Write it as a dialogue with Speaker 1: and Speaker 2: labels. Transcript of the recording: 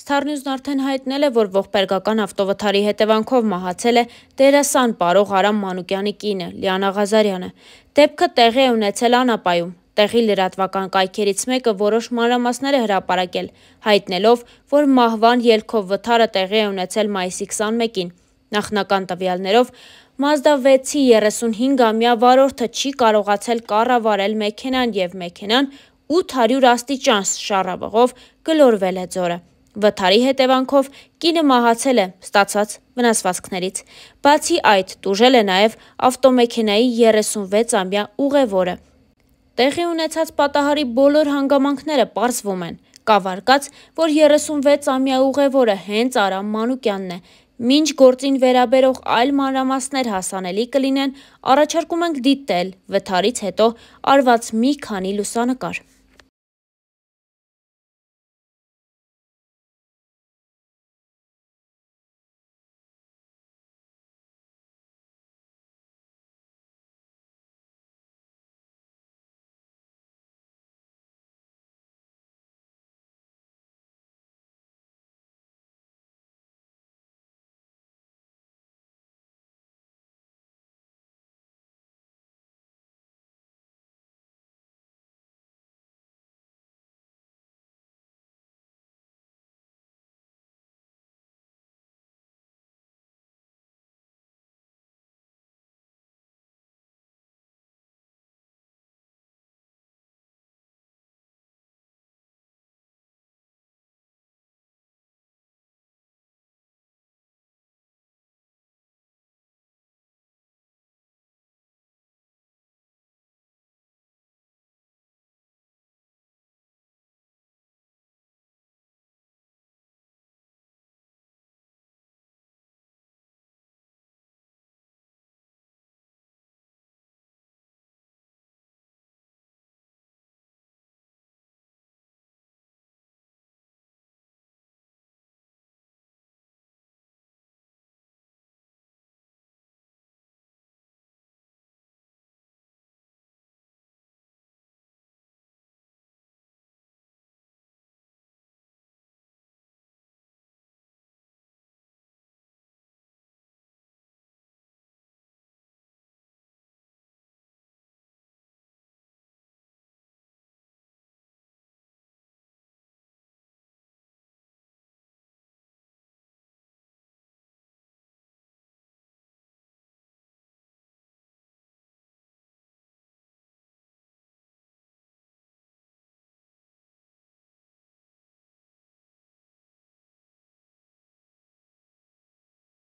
Speaker 1: Ստարնյուզն արդեն հայտնել է, որ ողբերգական ավտովթարի հետևանքով մահացել է դերասան պարող Արամ Մանուկյանի կինը, Լիան Աղազարյանը։ Դեպքը տեղի է ունեցել անապայում։ Տեղի լրատվական կայքերից մեկը որոշ մանրամասներ է հրապարակել, հայտնելով, որ մահվան ելքով վթարը տեղի է ունեցել մայիսի 21-ին։ Նախնական տվյալներով Mazda 6-ի 35-ամյա վարորդը չի կարողացել կառավարել մեքենան եւ մեքենան 800 աստիճան շարավղով գլորվել է ձորը։ Վթարի հետևանքով կինը մահացել է ստացված վնասվածքներից։ Բացի այդ, տուժել է նաև ավտոմեքենայի 36-ամյա ուղևորը։ Տեղի ունեցած պատահարի բոլոր հանգամանքները պարզվում են։ Կավարկած, որ 36-ամյա ուղևորը հենց Արամ Մանուկյանն է։ Մինչ գործին վերաբերող այլ մանրամասներ հասանելի կլինեն, առաջարկում ենք դիտել վթարից հետո
Speaker 2: արված մի քանի լուսանկար։